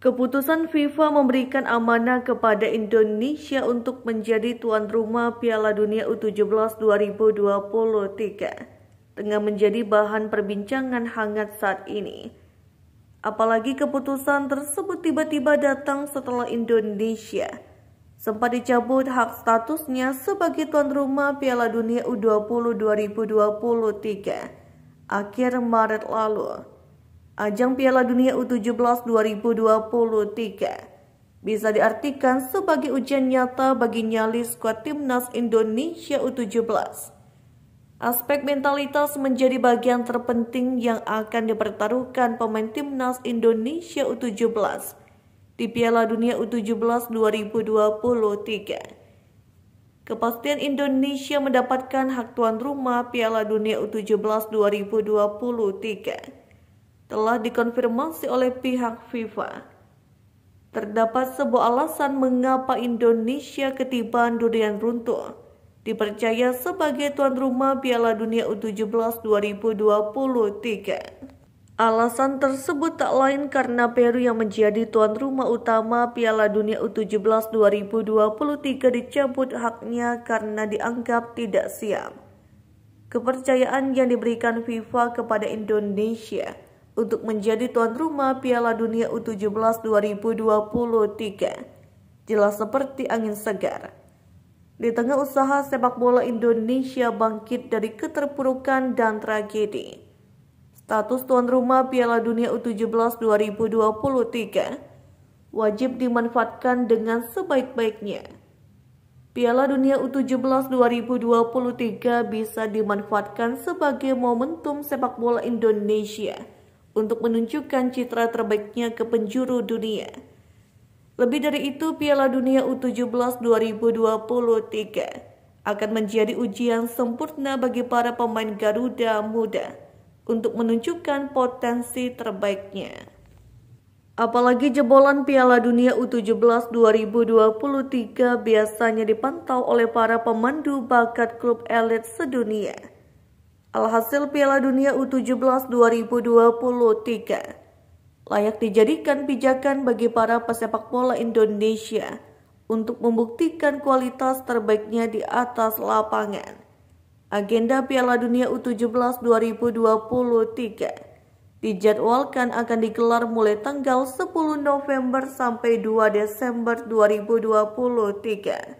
Keputusan FIFA memberikan amanah kepada Indonesia untuk menjadi tuan rumah Piala Dunia U17 2023 tengah menjadi bahan perbincangan hangat saat ini. Apalagi keputusan tersebut tiba-tiba datang setelah Indonesia sempat dicabut hak statusnya sebagai tuan rumah Piala Dunia U20 2023 akhir Maret lalu. Ajang Piala Dunia U17 2023 bisa diartikan sebagai ujian nyata bagi nyali skuad timnas Indonesia U17. Aspek mentalitas menjadi bagian terpenting yang akan dipertaruhkan pemain timnas Indonesia U17 di Piala Dunia U17 2023. Kepastian Indonesia mendapatkan hak tuan rumah Piala Dunia U17 2023 telah dikonfirmasi oleh pihak FIFA. Terdapat sebuah alasan mengapa Indonesia ketiban durian runtuh. Dipercaya sebagai tuan rumah Piala Dunia U17 2023. Alasan tersebut tak lain karena Peru yang menjadi tuan rumah utama Piala Dunia U17 2023 dicabut haknya karena dianggap tidak siap. Kepercayaan yang diberikan FIFA kepada Indonesia untuk menjadi tuan rumah Piala Dunia U17 2023. Jelas seperti angin segar. Di tengah usaha sepak bola Indonesia bangkit dari keterpurukan dan tragedi. Status tuan rumah Piala Dunia U17 2023 wajib dimanfaatkan dengan sebaik-baiknya. Piala Dunia U17 2023 bisa dimanfaatkan sebagai momentum sepak bola Indonesia untuk menunjukkan citra terbaiknya ke penjuru dunia. Lebih dari itu, Piala Dunia U17 2023 akan menjadi ujian sempurna bagi para pemain Garuda muda untuk menunjukkan potensi terbaiknya. Apalagi jebolan Piala Dunia U17 2023 biasanya dipantau oleh para pemandu bakat klub elit sedunia. Alhasil Piala Dunia U17 2023 layak dijadikan pijakan bagi para pesepak bola Indonesia untuk membuktikan kualitas terbaiknya di atas lapangan. Agenda Piala Dunia U17 2023 dijadwalkan akan digelar mulai tanggal 10 November sampai 2 Desember 2023.